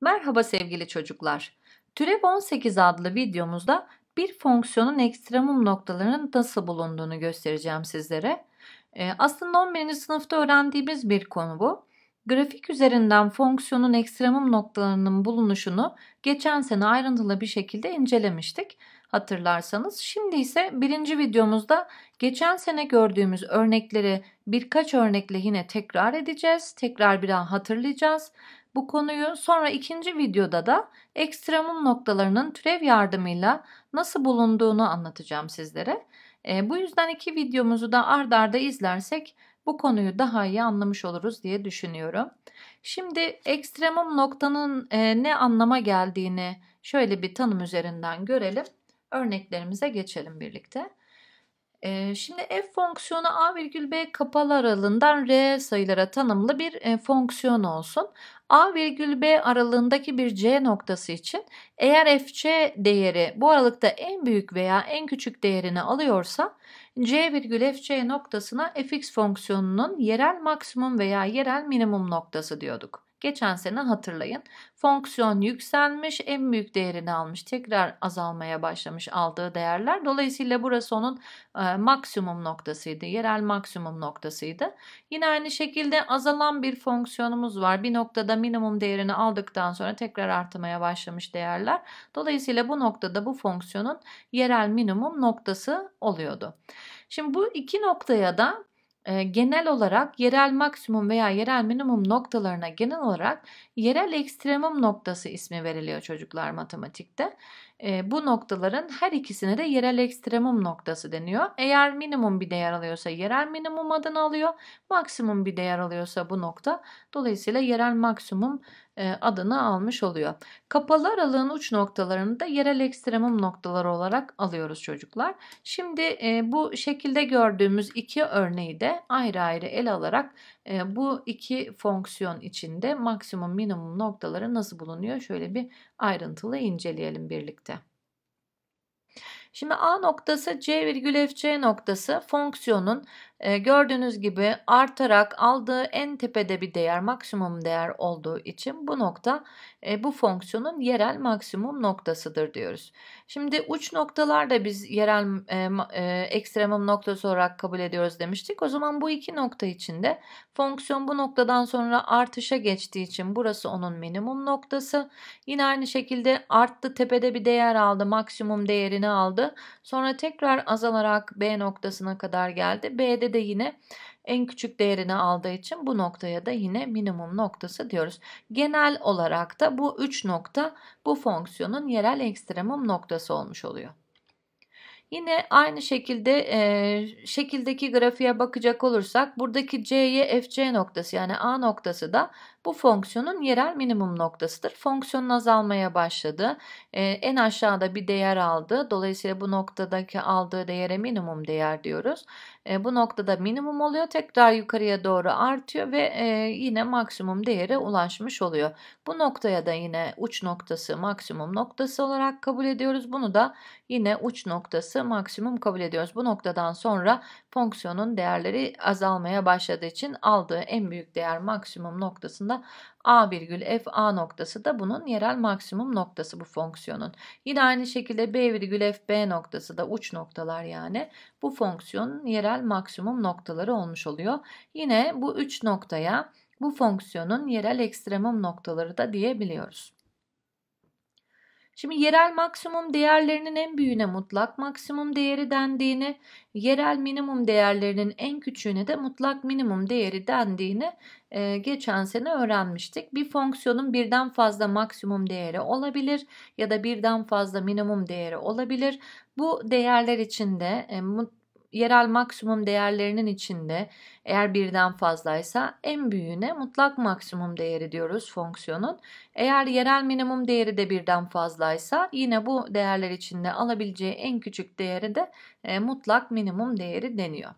Merhaba sevgili çocuklar. Türev 18 adlı videomuzda bir fonksiyonun ekstremum noktalarının nasıl bulunduğunu göstereceğim sizlere. Ee, aslında 11. sınıfta öğrendiğimiz bir konu bu. Grafik üzerinden fonksiyonun ekstremum noktalarının bulunuşunu geçen sene ayrıntılı bir şekilde incelemiştik hatırlarsanız. Şimdi ise birinci videomuzda geçen sene gördüğümüz örnekleri birkaç örnekle yine tekrar edeceğiz. Tekrar bir daha hatırlayacağız bu konuyu sonra ikinci videoda da ekstremum noktalarının türev yardımıyla nasıl bulunduğunu anlatacağım sizlere. E, bu yüzden iki videomuzu da ard arda izlersek bu konuyu daha iyi anlamış oluruz diye düşünüyorum. Şimdi ekstremum noktanın e, ne anlama geldiğini şöyle bir tanım üzerinden görelim. Örneklerimize geçelim birlikte. E, şimdi f fonksiyonu a virgül b kapalı aralığından r sayılara tanımlı bir e, fonksiyon olsun. A virgül B aralığındaki bir C noktası için eğer FC değeri bu aralıkta en büyük veya en küçük değerini alıyorsa C virgül FC noktasına fx fonksiyonunun yerel maksimum veya yerel minimum noktası diyorduk. Geçen sene hatırlayın. Fonksiyon yükselmiş, en büyük değerini almış, tekrar azalmaya başlamış aldığı değerler. Dolayısıyla burası onun e, maksimum noktasıydı, yerel maksimum noktasıydı. Yine aynı şekilde azalan bir fonksiyonumuz var. Bir noktada minimum değerini aldıktan sonra tekrar artmaya başlamış değerler. Dolayısıyla bu noktada bu fonksiyonun yerel minimum noktası oluyordu. Şimdi bu iki noktaya da genel olarak yerel maksimum veya yerel minimum noktalarına genel olarak yerel ekstremum noktası ismi veriliyor çocuklar matematikte. Bu noktaların her ikisine de yerel ekstremum noktası deniyor. Eğer minimum bir değer alıyorsa yerel minimum adını alıyor. Maksimum bir değer alıyorsa bu nokta. Dolayısıyla yerel maksimum e, adını almış oluyor. Kapalı aralığın uç noktalarını da yerel ekstremum noktaları olarak alıyoruz çocuklar. Şimdi e, bu şekilde gördüğümüz iki örneği de ayrı ayrı ele alarak e, bu iki fonksiyon içinde maksimum minimum noktaları nasıl bulunuyor şöyle bir ayrıntılı inceleyelim birlikte. Şimdi A noktası C virgül FC noktası fonksiyonun ee, gördüğünüz gibi artarak aldığı en tepede bir değer maksimum değer olduğu için bu nokta e, bu fonksiyonun yerel maksimum noktasıdır diyoruz. Şimdi uç noktalar da biz yerel e, e, ekstremum noktası olarak kabul ediyoruz demiştik. O zaman bu iki nokta içinde fonksiyon bu noktadan sonra artışa geçtiği için burası onun minimum noktası. Yine aynı şekilde arttı tepede bir değer aldı maksimum değerini aldı. Sonra tekrar azalarak B noktasına kadar geldi. B'de Değeri de yine en küçük değerini aldığı için bu noktaya da yine minimum noktası diyoruz. Genel olarak da bu 3 nokta bu fonksiyonun yerel ekstremum noktası olmuş oluyor. Yine aynı şekilde e, şekildeki grafiğe bakacak olursak buradaki C'ye FC noktası yani A noktası da bu fonksiyonun yerel minimum noktasıdır. Fonksiyonun azalmaya başladı. E, en aşağıda bir değer aldı. Dolayısıyla bu noktadaki aldığı değere minimum değer diyoruz. E, bu noktada minimum oluyor. Tekrar yukarıya doğru artıyor ve e, yine maksimum değere ulaşmış oluyor. Bu noktaya da yine uç noktası maksimum noktası olarak kabul ediyoruz. Bunu da yine uç noktası maksimum kabul ediyoruz. Bu noktadan sonra fonksiyonun değerleri azalmaya başladığı için aldığı en büyük değer maksimum noktasında A virgül f A noktası da bunun yerel maksimum noktası bu fonksiyonun. Yine aynı şekilde B virgül f B noktası da uç noktalar yani bu fonksiyonun yerel maksimum noktaları olmuş oluyor. Yine bu üç noktaya bu fonksiyonun yerel ekstremum noktaları da diyebiliyoruz. Şimdi yerel maksimum değerlerinin en büyüğüne mutlak maksimum değeri dendiğini, yerel minimum değerlerinin en küçüğüne de mutlak minimum değeri dendiğini e, geçen sene öğrenmiştik. Bir fonksiyonun birden fazla maksimum değeri olabilir ya da birden fazla minimum değeri olabilir. Bu değerler içinde e, mut yerel maksimum değerlerinin içinde eğer birden fazlaysa en büyüğüne mutlak maksimum değeri diyoruz fonksiyonun. Eğer yerel minimum değeri de birden fazlaysa yine bu değerler içinde alabileceği en küçük değeri de e, mutlak minimum değeri deniyor.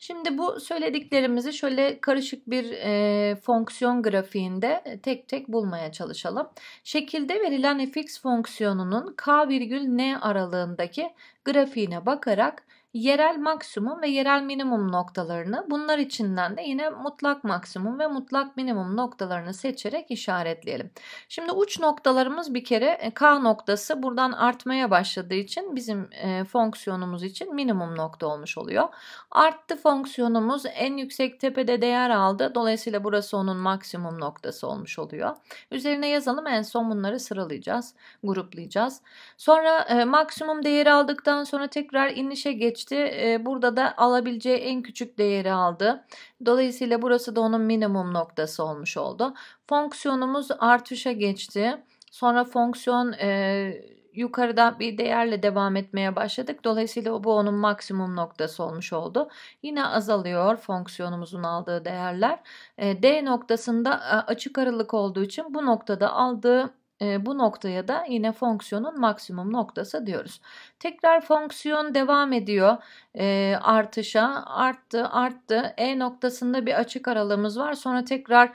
Şimdi bu söylediklerimizi şöyle karışık bir e, fonksiyon grafiğinde e, tek tek bulmaya çalışalım. Şekilde verilen fx fonksiyonunun k virgül n aralığındaki grafiğine bakarak yerel maksimum ve yerel minimum noktalarını bunlar içinden de yine mutlak maksimum ve mutlak minimum noktalarını seçerek işaretleyelim. Şimdi uç noktalarımız bir kere e, K noktası buradan artmaya başladığı için bizim e, fonksiyonumuz için minimum nokta olmuş oluyor. Arttı fonksiyonumuz en yüksek tepede değer aldı. Dolayısıyla burası onun maksimum noktası olmuş oluyor. Üzerine yazalım en son bunları sıralayacağız, gruplayacağız. Sonra e, maksimum değeri aldıktan sonra tekrar inişe geçti vermişti. Ee, burada da alabileceği en küçük değeri aldı. Dolayısıyla burası da onun minimum noktası olmuş oldu. Fonksiyonumuz artışa geçti. Sonra fonksiyon e, yukarıda bir değerle devam etmeye başladık. Dolayısıyla bu onun maksimum noktası olmuş oldu. Yine azalıyor fonksiyonumuzun aldığı değerler. E, D noktasında e, açık aralık olduğu için bu noktada aldığı bu noktaya da yine fonksiyonun maksimum noktası diyoruz. Tekrar fonksiyon devam ediyor e, artışa. Arttı arttı. E noktasında bir açık aralığımız var. Sonra tekrar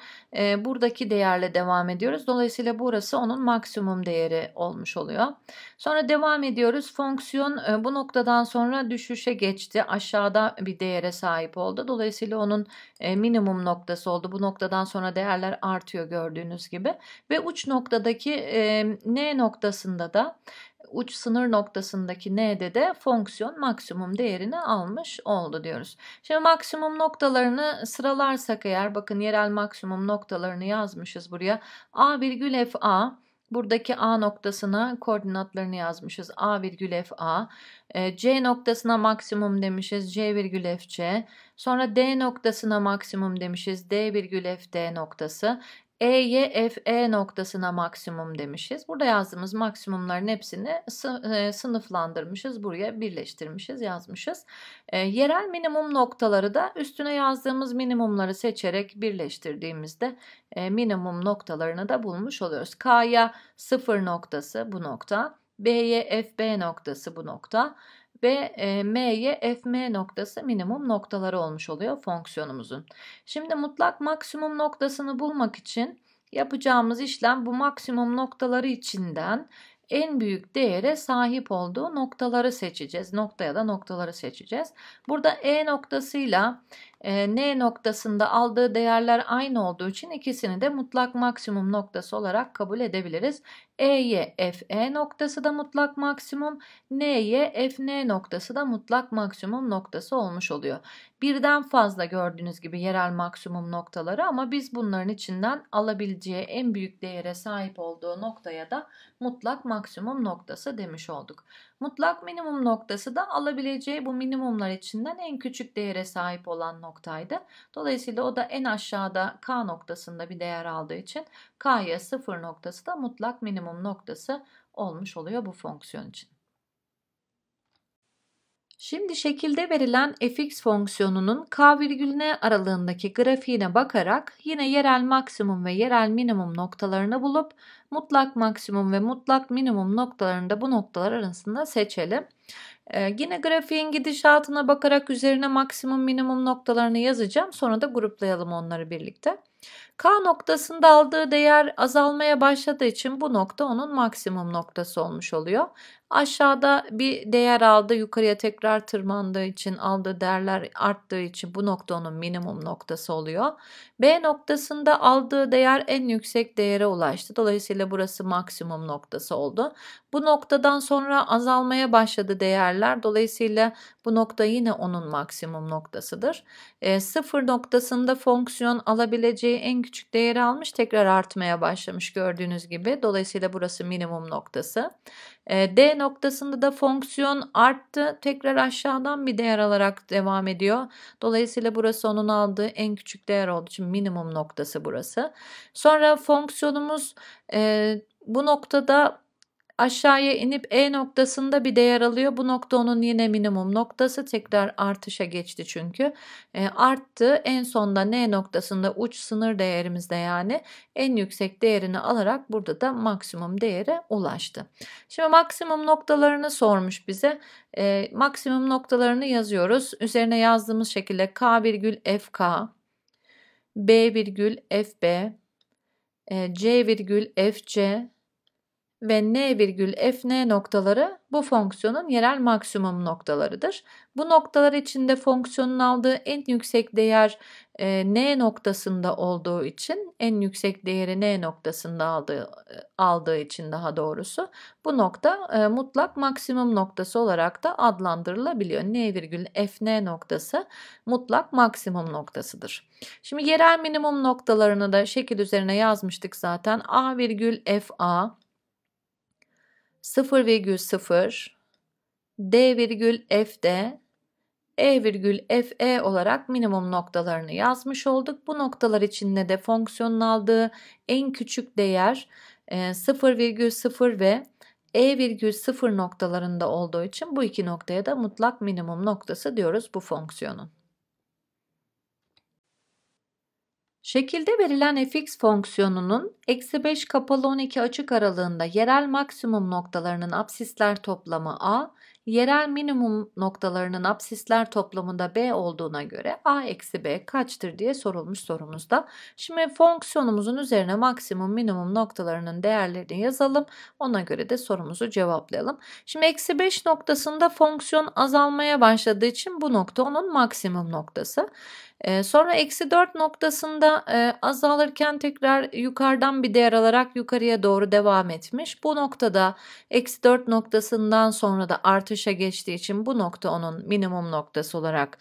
buradaki değerle devam ediyoruz. Dolayısıyla burası onun maksimum değeri olmuş oluyor. Sonra devam ediyoruz. Fonksiyon bu noktadan sonra düşüşe geçti. Aşağıda bir değere sahip oldu. Dolayısıyla onun minimum noktası oldu. Bu noktadan sonra değerler artıyor gördüğünüz gibi. Ve uç noktadaki e, n noktasında da uç sınır noktasındaki n'de de fonksiyon maksimum değerini almış oldu diyoruz. Şimdi maksimum noktalarını sıralarsak eğer bakın yerel maksimum noktalarını yazmışız buraya. A virgül f a buradaki A noktasına koordinatlarını yazmışız. A virgül F A. C noktasına maksimum demişiz. C virgül F C. Sonra D noktasına maksimum demişiz. D virgül F D noktası. EYFE e noktasına maksimum demişiz. Burada yazdığımız maksimumların hepsini e, sınıflandırmışız. Buraya birleştirmişiz, yazmışız. E, yerel minimum noktaları da üstüne yazdığımız minimumları seçerek birleştirdiğimizde e, minimum noktalarını da bulmuş oluyoruz. K'ya 0 noktası bu nokta. B'ye FB noktası bu nokta ve e, m'ye fm noktası minimum noktaları olmuş oluyor fonksiyonumuzun. Şimdi mutlak maksimum noktasını bulmak için yapacağımız işlem bu maksimum noktaları içinden en büyük değere sahip olduğu noktaları seçeceğiz. Nokta ya da noktaları seçeceğiz. Burada E noktasıyla e, N noktasında aldığı değerler aynı olduğu için ikisini de mutlak maksimum noktası olarak kabul edebiliriz. EY FE noktası da mutlak maksimum, NY FN noktası da mutlak maksimum noktası olmuş oluyor. Birden fazla gördüğünüz gibi yerel maksimum noktaları ama biz bunların içinden alabileceği en büyük değere sahip olduğu noktaya da mutlak maksimum noktası demiş olduk. Mutlak minimum noktası da alabileceği bu minimumlar içinden en küçük değere sahip olan noktaydı. Dolayısıyla o da en aşağıda K noktasında bir değer aldığı için K'ya 0 noktası da mutlak minimum noktası olmuş oluyor bu fonksiyon için. Şimdi şekilde verilen fx fonksiyonunun k virgülüne aralığındaki grafiğine bakarak yine yerel maksimum ve yerel minimum noktalarını bulup mutlak maksimum ve mutlak minimum noktalarını da bu noktalar arasında seçelim. Ee, yine grafiğin gidişatına bakarak üzerine maksimum minimum noktalarını yazacağım. Sonra da gruplayalım onları birlikte. K noktasında aldığı değer azalmaya başladığı için bu nokta onun maksimum noktası olmuş oluyor. Aşağıda bir değer aldı yukarıya tekrar tırmandığı için aldığı değerler arttığı için bu nokta onun minimum noktası oluyor. B noktasında aldığı değer en yüksek değere ulaştı. Dolayısıyla burası maksimum noktası oldu. Bu noktadan sonra azalmaya başladı değerler. Dolayısıyla bu nokta yine onun maksimum noktasıdır. E, sıfır noktasında fonksiyon alabileceği en küçük değeri almış tekrar artmaya başlamış gördüğünüz gibi. Dolayısıyla burası minimum noktası. D noktasında da fonksiyon arttı. Tekrar aşağıdan bir değer alarak devam ediyor. Dolayısıyla burası onun aldığı en küçük değer olduğu için minimum noktası burası. Sonra fonksiyonumuz e, bu noktada aşağıya inip E noktasında bir değer alıyor. Bu nokta onun yine minimum noktası. Tekrar artışa geçti çünkü. E, arttı. En sonda N noktasında uç sınır değerimizde yani en yüksek değerini alarak burada da maksimum değere ulaştı. Şimdi maksimum noktalarını sormuş bize. E, maksimum noktalarını yazıyoruz. Üzerine yazdığımız şekilde K virgül FK, B virgül FB, e, C virgül FC, ve n virgül f n noktaları bu fonksiyonun yerel maksimum noktalarıdır. Bu noktalar içinde fonksiyonun aldığı en yüksek değer e, n noktasında olduğu için en yüksek değeri n noktasında aldığı e, aldığı için daha doğrusu bu nokta e, mutlak maksimum noktası olarak da adlandırılabiliyor. n virgül f n noktası mutlak maksimum noktasıdır. Şimdi yerel minimum noktalarını da şekil üzerine yazmıştık zaten. a virgül f a 0,0 D virgül F E virgül f'e olarak minimum noktalarını yazmış olduk. Bu noktalar içinde de fonksiyonun aldığı en küçük değer 0,0 e, ve E virgül 0 noktalarında olduğu için bu iki noktaya da mutlak minimum noktası diyoruz bu fonksiyonun. Şekilde verilen fx fonksiyonunun eksi 5 kapalı 12 açık aralığında yerel maksimum noktalarının apsisler toplamı a, yerel minimum noktalarının apsisler toplamında b olduğuna göre a eksi b kaçtır diye sorulmuş sorumuzda. Şimdi fonksiyonumuzun üzerine maksimum minimum noktalarının değerlerini yazalım. Ona göre de sorumuzu cevaplayalım. Şimdi eksi 5 noktasında fonksiyon azalmaya başladığı için bu nokta onun maksimum noktası sonra eksi 4 noktasında azalırken tekrar yukarıdan bir değer alarak yukarıya doğru devam etmiş. Bu noktada eksi 4 noktasından sonra da artışa geçtiği için bu nokta onun minimum noktası olarak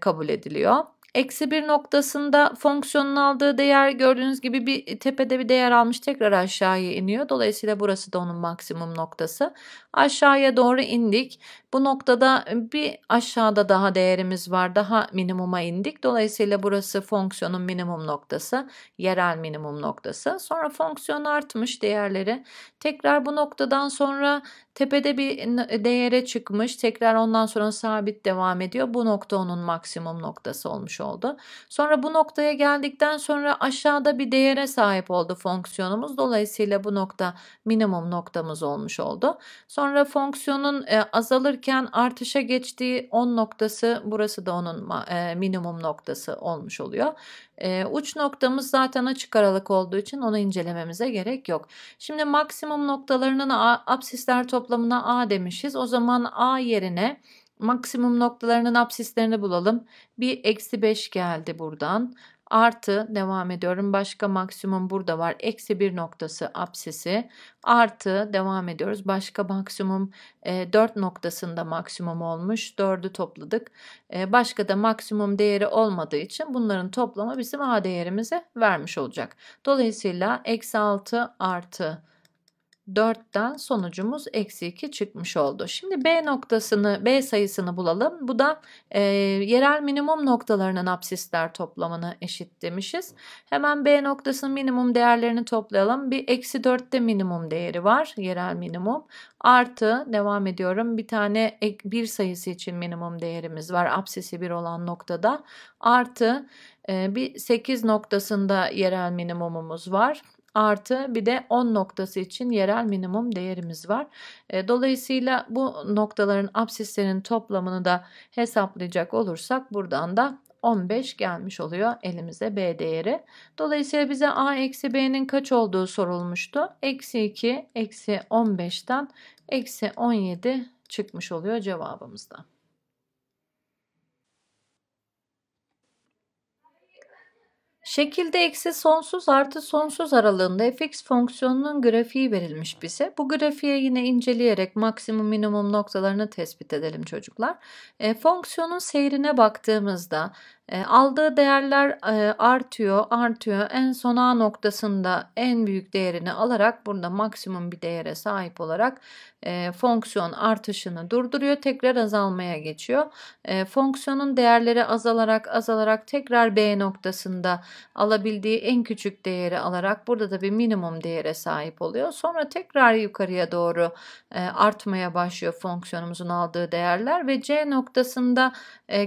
kabul ediliyor. Eksi bir noktasında fonksiyonun aldığı değer gördüğünüz gibi bir tepede bir değer almış tekrar aşağıya iniyor. Dolayısıyla burası da onun maksimum noktası. Aşağıya doğru indik. Bu noktada ıı, bir aşağıda daha değerimiz var. Daha minimuma indik. Dolayısıyla burası fonksiyonun minimum noktası. Yerel minimum noktası. Sonra fonksiyon artmış değerleri. Tekrar bu noktadan sonra Tepede bir e, değere çıkmış. Tekrar ondan sonra sabit devam ediyor. Bu nokta onun maksimum noktası olmuş oldu. Sonra bu noktaya geldikten sonra aşağıda bir değere sahip oldu fonksiyonumuz. Dolayısıyla bu nokta minimum noktamız olmuş oldu. Sonra fonksiyonun e, azalırken artışa geçtiği 10 noktası burası da onun e, minimum noktası olmuş oluyor uç noktamız zaten açık aralık olduğu için onu incelememize gerek yok. Şimdi maksimum noktalarının a, absisler toplamına A demişiz. O zaman A yerine maksimum noktalarının absislerini bulalım. Bir eksi 5 geldi buradan artı devam ediyorum başka maksimum burada var eksi bir noktası apsisi artı devam ediyoruz başka maksimum e, 4 noktasında maksimum olmuş 4'ü topladık e, başka da maksimum değeri olmadığı için bunların toplamı bizim a değerimizi vermiş olacak dolayısıyla eksi 6 artı 4'ten sonucumuz eksi 2 çıkmış oldu. Şimdi B noktasını, B sayısını bulalım. Bu da e, yerel minimum noktalarının apsisler toplamını eşit demişiz. Hemen B noktasının minimum değerlerini toplayalım. Bir eksi 4'te minimum değeri var, yerel minimum. Artı, devam ediyorum, bir tane ek, bir sayısı için minimum değerimiz var. apsisi 1 olan noktada. Artı e, bir 8 noktasında yerel minimumumuz var artı bir de 10 noktası için yerel minimum değerimiz var. E, dolayısıyla bu noktaların absislerin toplamını da hesaplayacak olursak buradan da 15 gelmiş oluyor elimize B değeri. Dolayısıyla bize A eksi B'nin kaç olduğu sorulmuştu. Eksi 2 eksi 15'ten eksi 17 çıkmış oluyor cevabımızda. Şekilde eksi sonsuz artı sonsuz aralığında fx fonksiyonunun grafiği verilmiş bize. Bu grafiğe yine inceleyerek maksimum minimum noktalarını tespit edelim çocuklar. E, fonksiyonun seyrine baktığımızda ee, aldığı değerler e, artıyor, artıyor. En son A noktasında en büyük değerini alarak burada maksimum bir değere sahip olarak e, fonksiyon artışını durduruyor. Tekrar azalmaya geçiyor. E, fonksiyonun değerleri azalarak azalarak tekrar B noktasında alabildiği en küçük değeri alarak burada da bir minimum değere sahip oluyor. Sonra tekrar yukarıya doğru artmaya başlıyor fonksiyonumuzun aldığı değerler ve C noktasında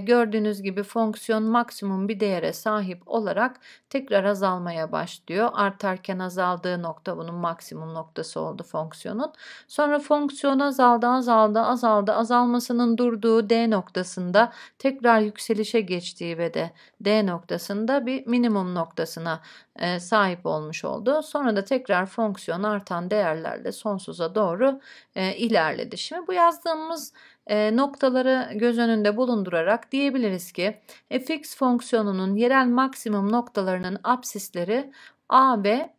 gördüğünüz gibi fonksiyon maksimum bir değere sahip olarak tekrar azalmaya başlıyor. Artarken azaldığı nokta bunun maksimum noktası oldu fonksiyonun. Sonra fonksiyon azaldı, azaldı, azaldı. Azalmasının durduğu D noktasında tekrar yükselişe geçtiği ve de D noktasında bir minimum noktasına e, sahip olmuş oldu. Sonra da tekrar fonksiyon artan değerlerle sonsuza doğru e, ilerledi. Şimdi bu yazdığımız e, noktaları göz önünde bulundurarak diyebiliriz ki fx fonksiyonunun yerel maksimum noktalarının absisleri a ve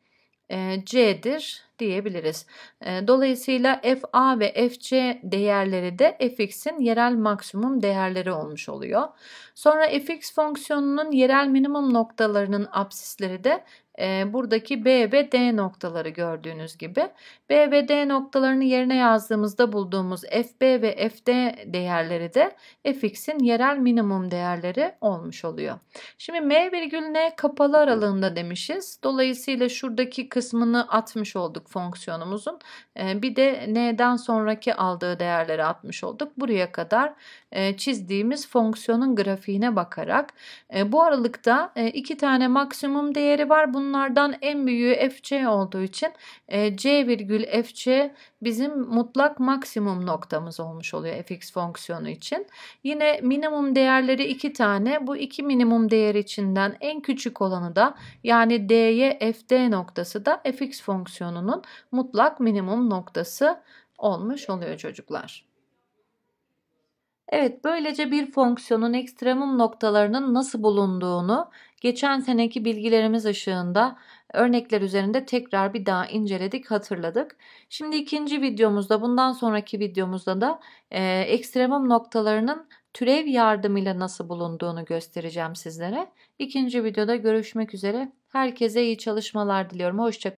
e, c'dir diyebiliriz. E, dolayısıyla fa ve fc değerleri de fx'in yerel maksimum değerleri olmuş oluyor. Sonra fx fonksiyonunun yerel minimum noktalarının absisleri de buradaki B ve D noktaları gördüğünüz gibi. B ve D noktalarını yerine yazdığımızda bulduğumuz FB ve FD değerleri de fx'in yerel minimum değerleri olmuş oluyor. Şimdi M virgül N kapalı aralığında demişiz. Dolayısıyla şuradaki kısmını atmış olduk fonksiyonumuzun. bir de N'den sonraki aldığı değerleri atmış olduk. Buraya kadar çizdiğimiz fonksiyonun grafiğine bakarak. bu aralıkta iki tane maksimum değeri var. Bunun Bunlardan en büyüğü FC olduğu için e, C virgül FC bizim mutlak maksimum noktamız olmuş oluyor fx fonksiyonu için. Yine minimum değerleri iki tane. Bu iki minimum değer içinden en küçük olanı da yani D'ye FD noktası da fx fonksiyonunun mutlak minimum noktası olmuş oluyor çocuklar. Evet böylece bir fonksiyonun ekstremum noktalarının nasıl bulunduğunu geçen seneki bilgilerimiz ışığında örnekler üzerinde tekrar bir daha inceledik, hatırladık. Şimdi ikinci videomuzda, bundan sonraki videomuzda da e, ekstremum noktalarının türev yardımıyla nasıl bulunduğunu göstereceğim sizlere. İkinci videoda görüşmek üzere. Herkese iyi çalışmalar diliyorum. Hoşçakalın.